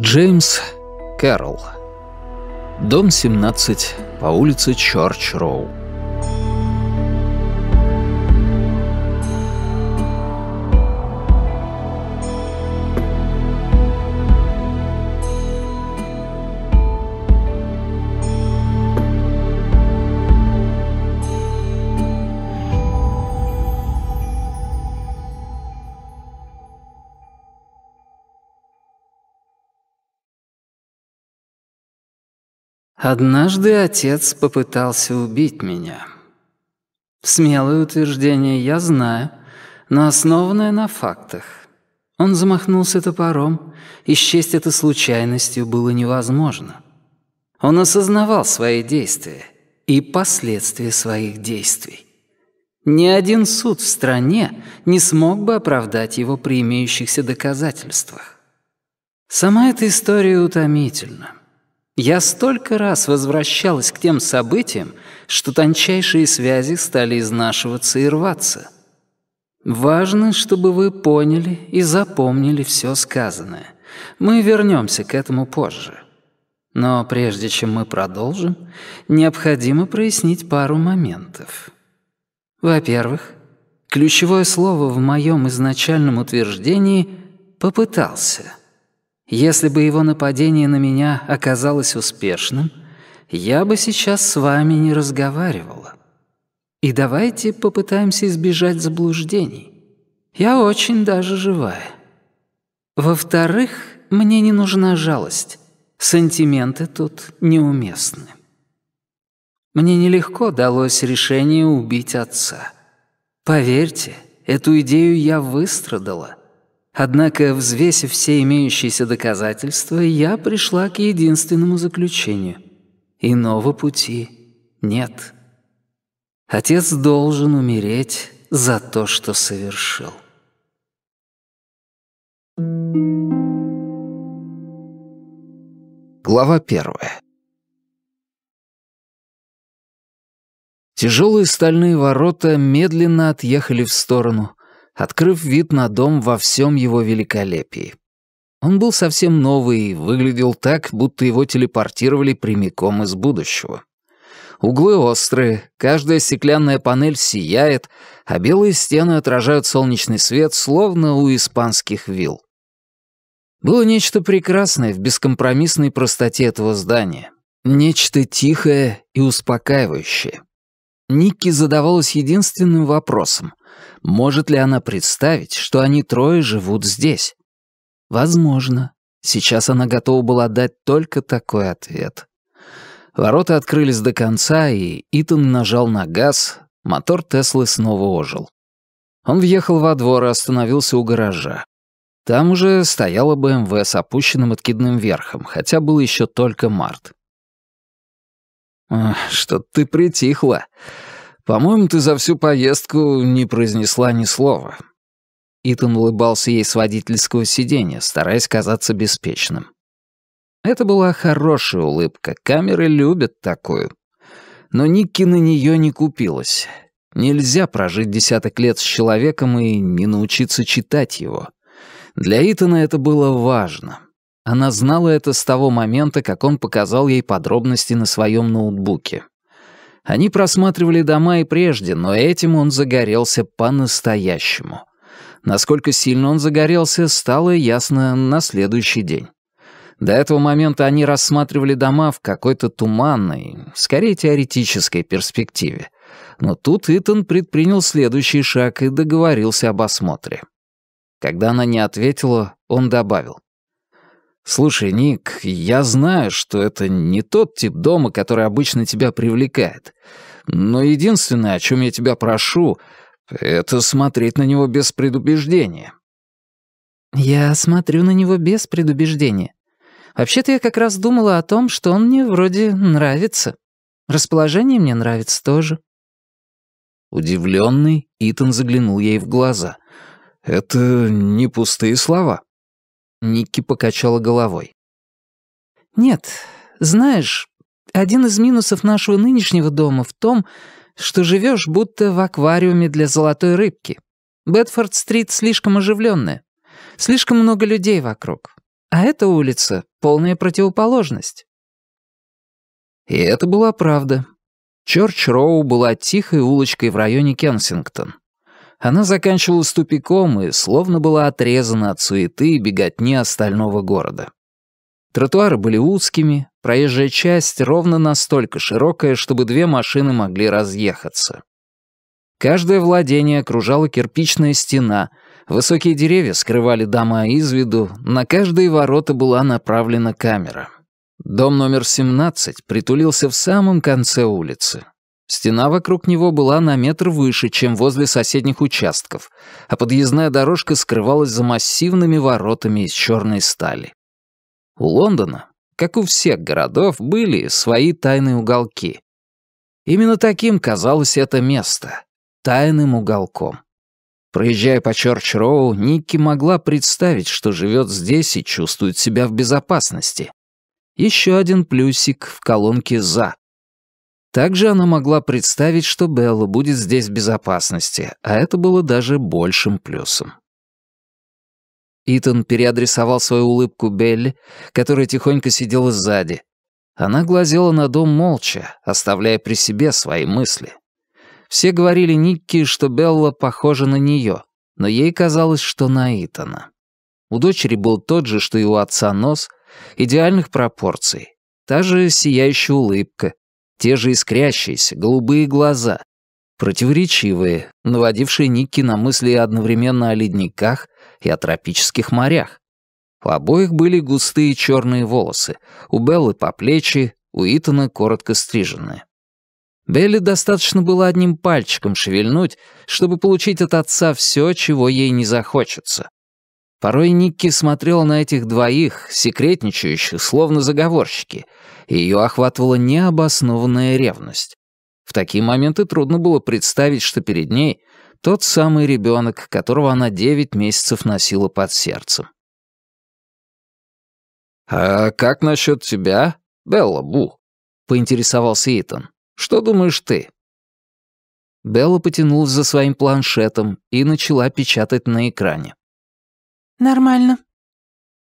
Джеймс Кэрролл. Дом 17 по улице Чорч-Роу. Однажды отец попытался убить меня. Смелое утверждение я знаю, но основанное на фактах. Он замахнулся топором, и счесть это случайностью было невозможно. Он осознавал свои действия и последствия своих действий. Ни один суд в стране не смог бы оправдать его при имеющихся доказательствах. Сама эта история утомительна. Я столько раз возвращалась к тем событиям, что тончайшие связи стали изнашиваться и рваться. Важно, чтобы вы поняли и запомнили все сказанное. Мы вернемся к этому позже. Но прежде чем мы продолжим, необходимо прояснить пару моментов. Во-первых, ключевое слово в моем изначальном утверждении «попытался». Если бы его нападение на меня оказалось успешным, я бы сейчас с вами не разговаривала. И давайте попытаемся избежать заблуждений. Я очень даже живая. Во-вторых, мне не нужна жалость. Сантименты тут неуместны. Мне нелегко далось решение убить отца. Поверьте, эту идею я выстрадала, Однако, взвесив все имеющиеся доказательства, я пришла к единственному заключению. Иного пути нет. Отец должен умереть за то, что совершил. Глава первая. Тяжелые стальные ворота медленно отъехали в сторону, открыв вид на дом во всем его великолепии. Он был совсем новый и выглядел так, будто его телепортировали прямиком из будущего. Углы острые, каждая стеклянная панель сияет, а белые стены отражают солнечный свет, словно у испанских вилл. Было нечто прекрасное в бескомпромиссной простоте этого здания, нечто тихое и успокаивающее. Никки задавалась единственным вопросом. Может ли она представить, что они трое живут здесь? Возможно. Сейчас она готова была дать только такой ответ. Ворота открылись до конца, и Итан нажал на газ. Мотор Теслы снова ожил. Он въехал во двор и остановился у гаража. Там уже стояла БМВ с опущенным откидным верхом, хотя был еще только март что ты притихла. По-моему, ты за всю поездку не произнесла ни слова». Итан улыбался ей с водительского сиденья, стараясь казаться беспечным. Это была хорошая улыбка, камеры любят такую. Но Никки на нее не купилась. Нельзя прожить десяток лет с человеком и не научиться читать его. Для Итана это было важно. Она знала это с того момента, как он показал ей подробности на своем ноутбуке. Они просматривали дома и прежде, но этим он загорелся по-настоящему. Насколько сильно он загорелся, стало ясно на следующий день. До этого момента они рассматривали дома в какой-то туманной, скорее теоретической перспективе. Но тут Итан предпринял следующий шаг и договорился об осмотре. Когда она не ответила, он добавил. «Слушай, Ник, я знаю, что это не тот тип дома, который обычно тебя привлекает. Но единственное, о чем я тебя прошу, это смотреть на него без предубеждения». «Я смотрю на него без предубеждения. Вообще-то я как раз думала о том, что он мне вроде нравится. Расположение мне нравится тоже». Удивленный, Итан заглянул ей в глаза. «Это не пустые слова». Никки покачала головой. «Нет, знаешь, один из минусов нашего нынешнего дома в том, что живешь будто в аквариуме для золотой рыбки. Бетфорд-стрит слишком оживленная, слишком много людей вокруг, а эта улица — полная противоположность». И это была правда. Чёрч роу была тихой улочкой в районе Кенсингтон она заканчивалась тупиком и словно была отрезана от суеты и беготни остального города. Тротуары были узкими, проезжая часть ровно настолько широкая, чтобы две машины могли разъехаться. Каждое владение окружала кирпичная стена, высокие деревья скрывали дома из виду, на каждые ворота была направлена камера. Дом номер 17 притулился в самом конце улицы, Стена вокруг него была на метр выше, чем возле соседних участков, а подъездная дорожка скрывалась за массивными воротами из черной стали. У Лондона, как у всех городов, были свои тайные уголки. Именно таким казалось это место — тайным уголком. Проезжая по Чорч-Роу, Никки могла представить, что живет здесь и чувствует себя в безопасности. Еще один плюсик в колонке «За», также она могла представить, что Белла будет здесь в безопасности, а это было даже большим плюсом. Итан переадресовал свою улыбку Белли, которая тихонько сидела сзади. Она глазела на дом молча, оставляя при себе свои мысли. Все говорили Никки, что Белла похожа на нее, но ей казалось, что на Итана. У дочери был тот же, что и у отца нос, идеальных пропорций, та же сияющая улыбка, те же искрящиеся, голубые глаза, противоречивые, наводившие Никки на мысли одновременно о ледниках и о тропических морях. У обоих были густые черные волосы, у Беллы по плечи, у Итана коротко стриженные. Белли достаточно было одним пальчиком шевельнуть, чтобы получить от отца все, чего ей не захочется. Порой Никки смотрела на этих двоих, секретничающих, словно заговорщики, и ее охватывала необоснованная ревность. В такие моменты трудно было представить, что перед ней тот самый ребенок, которого она девять месяцев носила под сердцем. «А как насчет тебя, Белла Бу?» — поинтересовался Итан. «Что думаешь ты?» Белла потянулась за своим планшетом и начала печатать на экране. «Нормально».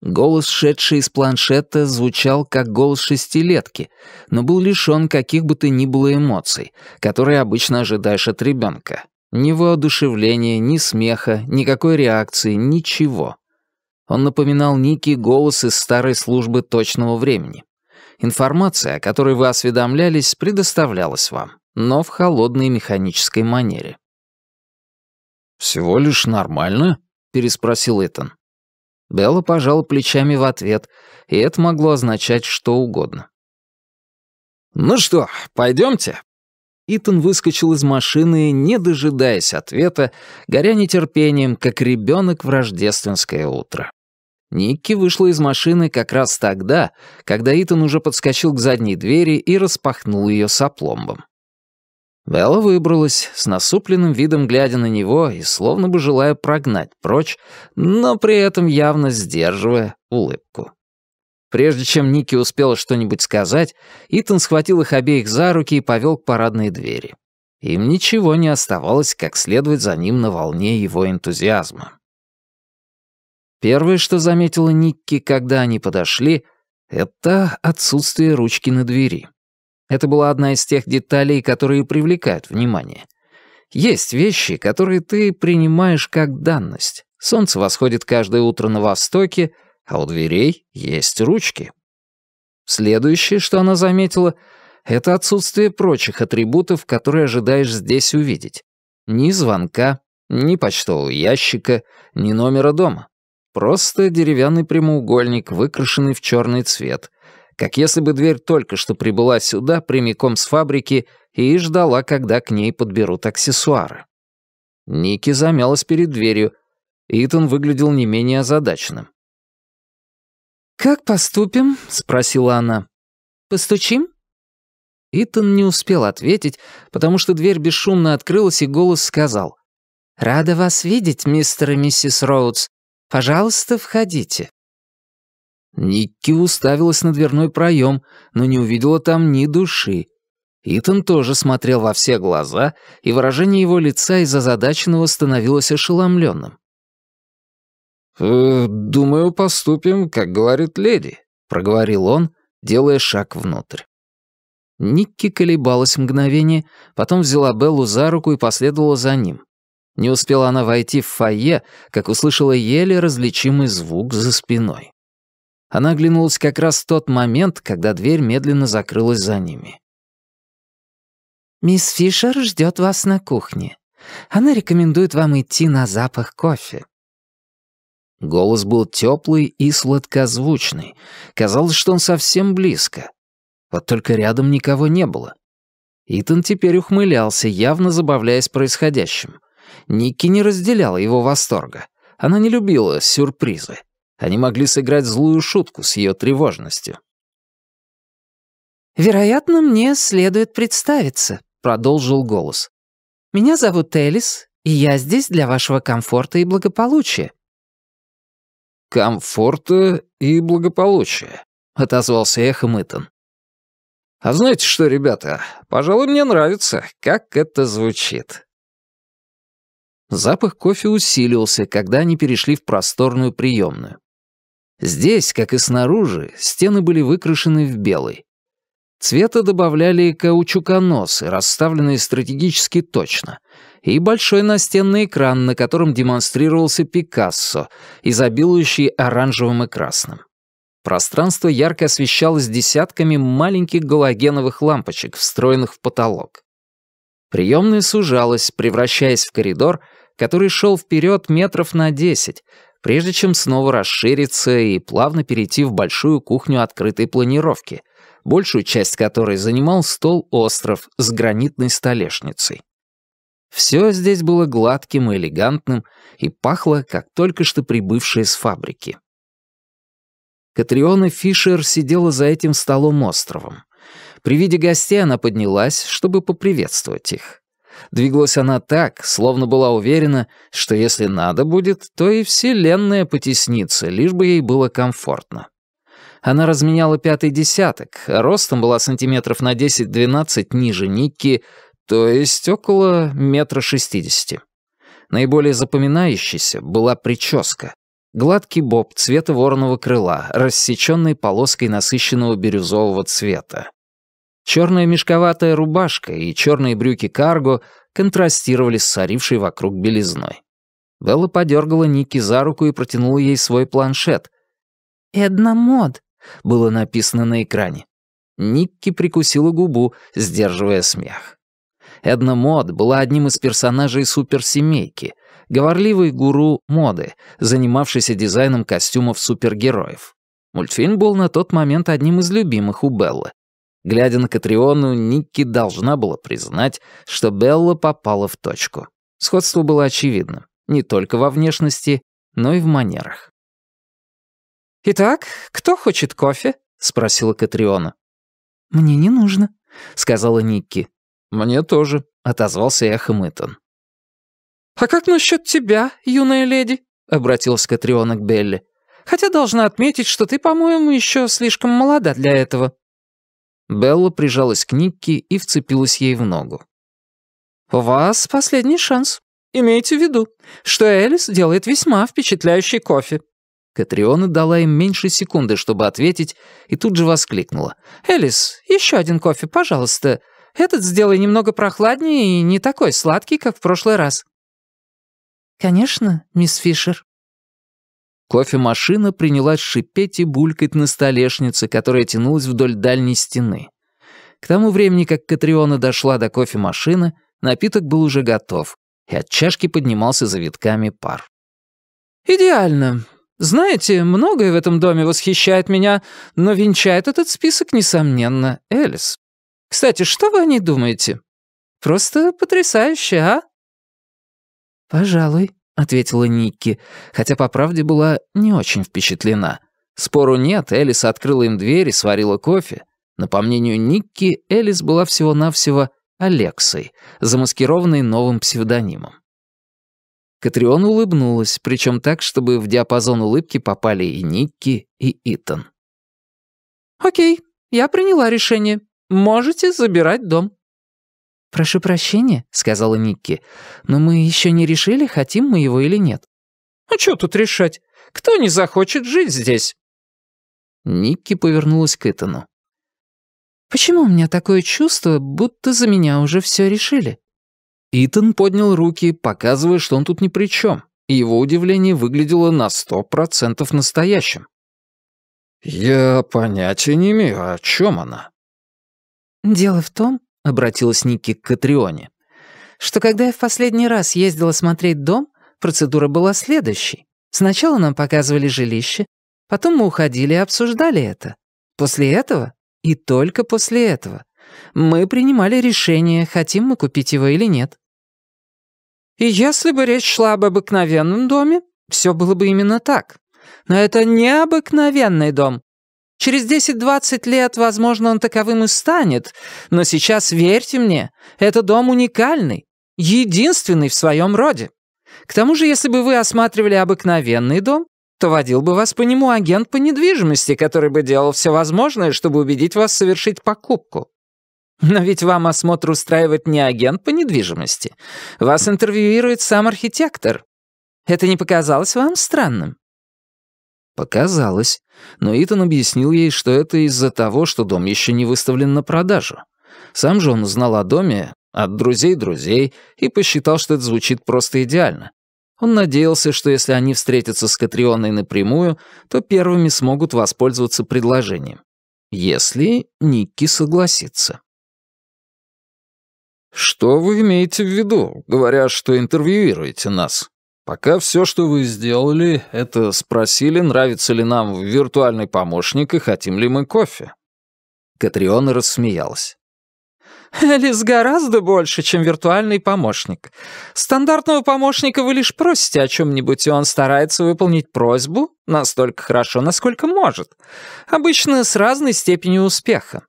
Голос, шедший из планшета, звучал как голос шестилетки, но был лишён каких бы то ни было эмоций, которые обычно ожидаешь от ребёнка. Ни воодушевления, ни смеха, никакой реакции, ничего. Он напоминал Ники голос из старой службы точного времени. Информация, о которой вы осведомлялись, предоставлялась вам, но в холодной механической манере. «Всего лишь нормально?» — переспросил Итан. Белла пожала плечами в ответ, и это могло означать что угодно. «Ну что, пойдемте?» Итан выскочил из машины, не дожидаясь ответа, горя нетерпением, как ребенок в рождественское утро. Никки вышла из машины как раз тогда, когда Итан уже подскочил к задней двери и распахнул ее сопломбом. Белла выбралась, с насупленным видом глядя на него и словно бы желая прогнать прочь, но при этом явно сдерживая улыбку. Прежде чем Ники успела что-нибудь сказать, Итан схватил их обеих за руки и повел к парадной двери. Им ничего не оставалось, как следовать за ним на волне его энтузиазма. Первое, что заметила Никки, когда они подошли, это отсутствие ручки на двери. Это была одна из тех деталей, которые привлекают внимание. Есть вещи, которые ты принимаешь как данность. Солнце восходит каждое утро на востоке, а у дверей есть ручки. Следующее, что она заметила, это отсутствие прочих атрибутов, которые ожидаешь здесь увидеть. Ни звонка, ни почтового ящика, ни номера дома. Просто деревянный прямоугольник, выкрашенный в черный цвет, как если бы дверь только что прибыла сюда прямиком с фабрики и ждала, когда к ней подберут аксессуары. Ники замялась перед дверью. Итан выглядел не менее озадаченным. «Как поступим?» — спросила она. «Постучим?» Итан не успел ответить, потому что дверь бесшумно открылась, и голос сказал. «Рада вас видеть, мистер и миссис Роудс. Пожалуйста, входите». Никки уставилась на дверной проем, но не увидела там ни души. Итан тоже смотрел во все глаза, и выражение его лица из за озадаченного становилось ошеломленным. «Э, «Думаю, поступим, как говорит леди», — проговорил он, делая шаг внутрь. Никки колебалась мгновение, потом взяла Беллу за руку и последовала за ним. Не успела она войти в фойе, как услышала еле различимый звук за спиной. Она оглянулась как раз в тот момент, когда дверь медленно закрылась за ними. «Мисс Фишер ждет вас на кухне. Она рекомендует вам идти на запах кофе». Голос был теплый и сладкозвучный. Казалось, что он совсем близко. Вот только рядом никого не было. Итан теперь ухмылялся, явно забавляясь происходящим. Ники не разделяла его восторга. Она не любила сюрпризы. Они могли сыграть злую шутку с ее тревожностью. «Вероятно, мне следует представиться», — продолжил голос. «Меня зовут Элис, и я здесь для вашего комфорта и благополучия». «Комфорта и благополучия», — отозвался эхом Итан. «А знаете что, ребята, пожалуй, мне нравится, как это звучит». Запах кофе усилился, когда они перешли в просторную приемную. Здесь, как и снаружи, стены были выкрашены в белый. Цвета добавляли каучуконосы, расставленные стратегически точно, и большой настенный экран, на котором демонстрировался Пикассо, изобилующий оранжевым и красным. Пространство ярко освещалось десятками маленьких галогеновых лампочек, встроенных в потолок. Приемная сужалась, превращаясь в коридор, который шел вперед метров на десять, прежде чем снова расшириться и плавно перейти в большую кухню открытой планировки, большую часть которой занимал стол-остров с гранитной столешницей. Все здесь было гладким и элегантным и пахло, как только что прибывшее с фабрики. Катриона Фишер сидела за этим столом-островом. При виде гостей она поднялась, чтобы поприветствовать их. Двигалась она так, словно была уверена, что если надо будет, то и Вселенная потеснится, лишь бы ей было комфортно. Она разменяла пятый десяток, а ростом была сантиметров на 10-12 ниже Никки, то есть около метра шестидесяти. Наиболее запоминающейся была прическа. Гладкий боб цвета вороного крыла, рассеченный полоской насыщенного бирюзового цвета. Черная мешковатая рубашка и черные брюки карго контрастировали с сорившей вокруг белизной. Белла подергала Ники за руку и протянула ей свой планшет. «Эдна Мод», — было написано на экране. Никки прикусила губу, сдерживая смех. Эдна Мод была одним из персонажей суперсемейки, говорливый гуру моды, занимавшийся дизайном костюмов супергероев. Мультфильм был на тот момент одним из любимых у Беллы. Глядя на Катриону, Никки должна была признать, что Белла попала в точку. Сходство было очевидным, не только во внешности, но и в манерах. «Итак, кто хочет кофе?» — спросила Катриона. «Мне не нужно», — сказала Никки. «Мне тоже», — отозвался эхом Итан. «А как насчет тебя, юная леди?» — обратилась Катриона к Белли. «Хотя должна отметить, что ты, по-моему, еще слишком молода для этого». Белла прижалась к Никке и вцепилась ей в ногу. «У вас последний шанс. Имейте в виду, что Элис делает весьма впечатляющий кофе». Катриона дала им меньше секунды, чтобы ответить, и тут же воскликнула. «Элис, еще один кофе, пожалуйста. Этот сделай немного прохладнее и не такой сладкий, как в прошлый раз». «Конечно, мисс Фишер», Кофемашина принялась шипеть и булькать на столешнице, которая тянулась вдоль дальней стены. К тому времени, как Катриона дошла до кофемашины, напиток был уже готов, и от чашки поднимался за витками пар. «Идеально. Знаете, многое в этом доме восхищает меня, но венчает этот список, несомненно, Элис. Кстати, что вы о ней думаете? Просто потрясающе, а?» «Пожалуй», ответила Никки, хотя по правде была не очень впечатлена. Спору нет, Элис открыла им дверь и сварила кофе. Но по мнению Никки, Элис была всего-навсего Алексой, замаскированной новым псевдонимом. Катрион улыбнулась, причем так, чтобы в диапазон улыбки попали и Никки, и Итан. «Окей, я приняла решение. Можете забирать дом». «Прошу прощения», — сказала Никки, «но мы еще не решили, хотим мы его или нет». «А что тут решать? Кто не захочет жить здесь?» Никки повернулась к Итану. «Почему у меня такое чувство, будто за меня уже все решили?» Итан поднял руки, показывая, что он тут ни при чем, и его удивление выглядело на сто процентов настоящим. «Я понятия не имею, о чем она?» «Дело в том, — обратилась Ники к Катрионе, — «что когда я в последний раз ездила смотреть дом, процедура была следующей. Сначала нам показывали жилище, потом мы уходили и обсуждали это. После этого, и только после этого, мы принимали решение, хотим мы купить его или нет. И если бы речь шла об обыкновенном доме, все было бы именно так. Но это необыкновенный дом, Через 10-20 лет, возможно, он таковым и станет, но сейчас, верьте мне, этот дом уникальный, единственный в своем роде. К тому же, если бы вы осматривали обыкновенный дом, то водил бы вас по нему агент по недвижимости, который бы делал все возможное, чтобы убедить вас совершить покупку. Но ведь вам осмотр устраивает не агент по недвижимости. Вас интервьюирует сам архитектор. Это не показалось вам странным? Показалось. Но Итан объяснил ей, что это из-за того, что дом еще не выставлен на продажу. Сам же он узнал о доме от друзей друзей и посчитал, что это звучит просто идеально. Он надеялся, что если они встретятся с Катрионой напрямую, то первыми смогут воспользоваться предложением. Если Никки согласится. «Что вы имеете в виду, говоря, что интервьюируете нас?» Пока все, что вы сделали, это спросили, нравится ли нам виртуальный помощник и хотим ли мы кофе. Катриона рассмеялась. Элис гораздо больше, чем виртуальный помощник. Стандартного помощника вы лишь просите о чем-нибудь, и он старается выполнить просьбу настолько хорошо, насколько может. Обычно с разной степенью успеха.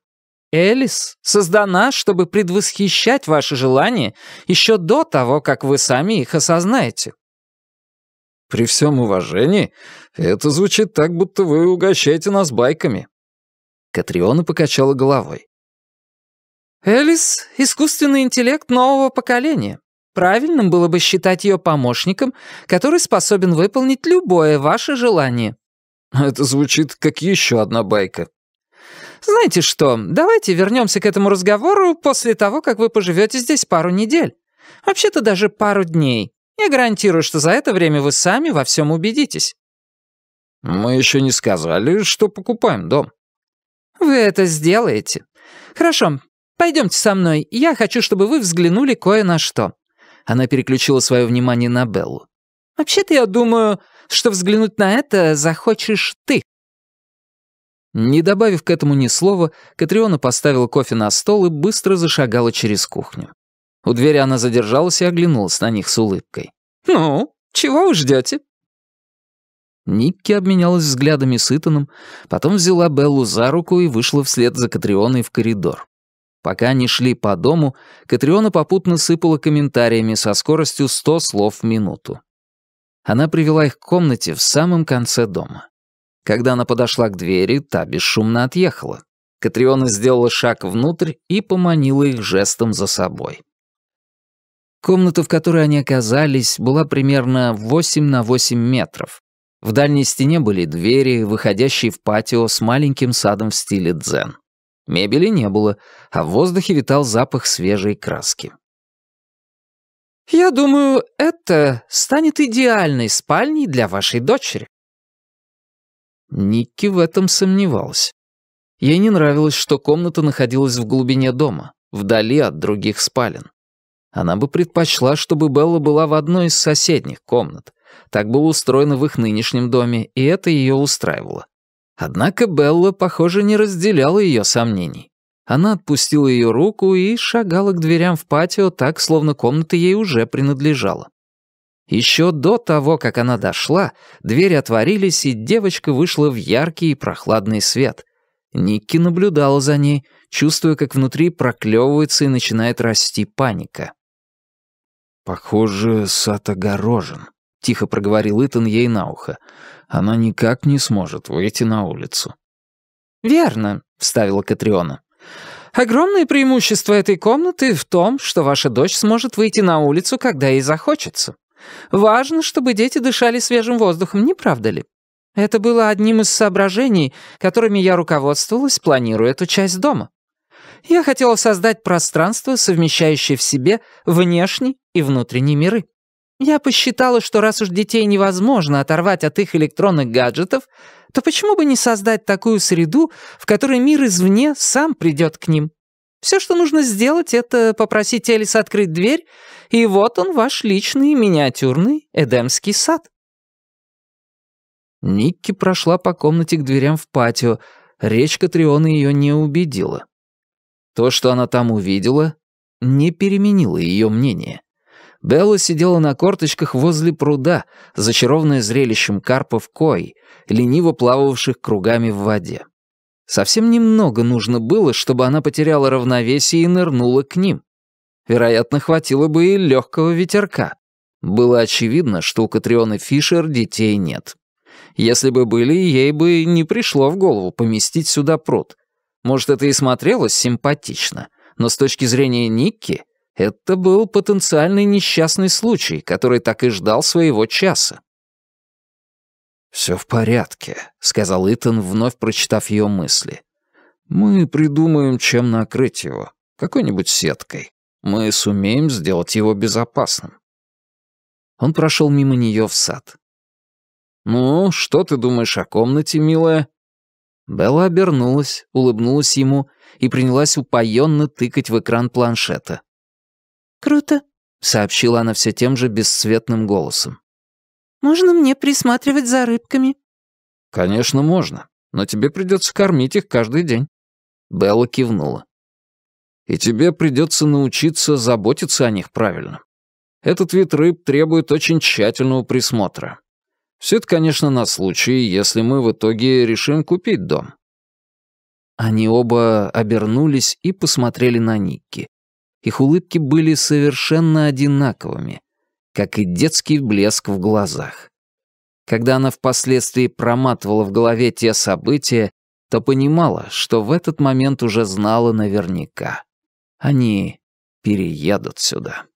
Элис создана, чтобы предвосхищать ваши желания еще до того, как вы сами их осознаете. При всем уважении, это звучит так, будто вы угощаете нас байками. Катриона покачала головой. Элис — искусственный интеллект нового поколения. Правильным было бы считать ее помощником, который способен выполнить любое ваше желание. Это звучит как еще одна байка. Знаете что, давайте вернемся к этому разговору после того, как вы поживете здесь пару недель. Вообще-то даже пару дней. Я гарантирую, что за это время вы сами во всем убедитесь». «Мы еще не сказали, что покупаем дом». «Вы это сделаете. Хорошо, пойдемте со мной. Я хочу, чтобы вы взглянули кое на что». Она переключила свое внимание на Беллу. «Вообще-то я думаю, что взглянуть на это захочешь ты». Не добавив к этому ни слова, Катриона поставила кофе на стол и быстро зашагала через кухню. У двери она задержалась и оглянулась на них с улыбкой. «Ну, чего вы ждете? Никки обменялась взглядами с Итаном, потом взяла Беллу за руку и вышла вслед за Катрионой в коридор. Пока они шли по дому, Катриона попутно сыпала комментариями со скоростью 100 слов в минуту. Она привела их к комнате в самом конце дома. Когда она подошла к двери, та бесшумно отъехала. Катриона сделала шаг внутрь и поманила их жестом за собой. Комната, в которой они оказались, была примерно 8 на 8 метров. В дальней стене были двери, выходящие в патио с маленьким садом в стиле дзен. Мебели не было, а в воздухе витал запах свежей краски. «Я думаю, это станет идеальной спальней для вашей дочери». Никки в этом сомневалась. Ей не нравилось, что комната находилась в глубине дома, вдали от других спален. Она бы предпочла, чтобы Белла была в одной из соседних комнат. Так было устроено в их нынешнем доме, и это ее устраивало. Однако Белла, похоже, не разделяла ее сомнений. Она отпустила ее руку и шагала к дверям в патио так, словно комната ей уже принадлежала. Еще до того, как она дошла, двери отворились, и девочка вышла в яркий и прохладный свет. Никки наблюдала за ней, чувствуя, как внутри проклевывается и начинает расти паника. «Похоже, сад огорожен», — тихо проговорил Итан ей на ухо. «Она никак не сможет выйти на улицу». «Верно», — вставила Катриона. «Огромное преимущество этой комнаты в том, что ваша дочь сможет выйти на улицу, когда ей захочется. Важно, чтобы дети дышали свежим воздухом, не правда ли? Это было одним из соображений, которыми я руководствовалась, планируя эту часть дома» я хотела создать пространство, совмещающее в себе внешний и внутренний миры. Я посчитала, что раз уж детей невозможно оторвать от их электронных гаджетов, то почему бы не создать такую среду, в которой мир извне сам придет к ним? Все, что нужно сделать, это попросить Элис открыть дверь, и вот он, ваш личный миниатюрный Эдемский сад. Никки прошла по комнате к дверям в патио. Речка Триона ее не убедила. То, что она там увидела, не переменило ее мнение. Белла сидела на корточках возле пруда, зачарованная зрелищем карпов кой, лениво плававших кругами в воде. Совсем немного нужно было, чтобы она потеряла равновесие и нырнула к ним. Вероятно, хватило бы и легкого ветерка. Было очевидно, что у Катрионы Фишер детей нет. Если бы были, ей бы не пришло в голову поместить сюда пруд. Может, это и смотрелось симпатично, но с точки зрения Никки это был потенциальный несчастный случай, который так и ждал своего часа. «Все в порядке», — сказал Итан, вновь прочитав ее мысли. «Мы придумаем, чем накрыть его. Какой-нибудь сеткой. Мы сумеем сделать его безопасным». Он прошел мимо нее в сад. «Ну, что ты думаешь о комнате, милая?» Белла обернулась, улыбнулась ему и принялась упоенно тыкать в экран планшета. «Круто», — сообщила она все тем же бесцветным голосом. «Можно мне присматривать за рыбками?» «Конечно, можно, но тебе придется кормить их каждый день». Белла кивнула. «И тебе придется научиться заботиться о них правильно. Этот вид рыб требует очень тщательного присмотра. Все это, конечно, на случай, если мы в итоге решим купить дом. Они оба обернулись и посмотрели на Никки. Их улыбки были совершенно одинаковыми, как и детский блеск в глазах. Когда она впоследствии проматывала в голове те события, то понимала, что в этот момент уже знала наверняка. Они переедут сюда.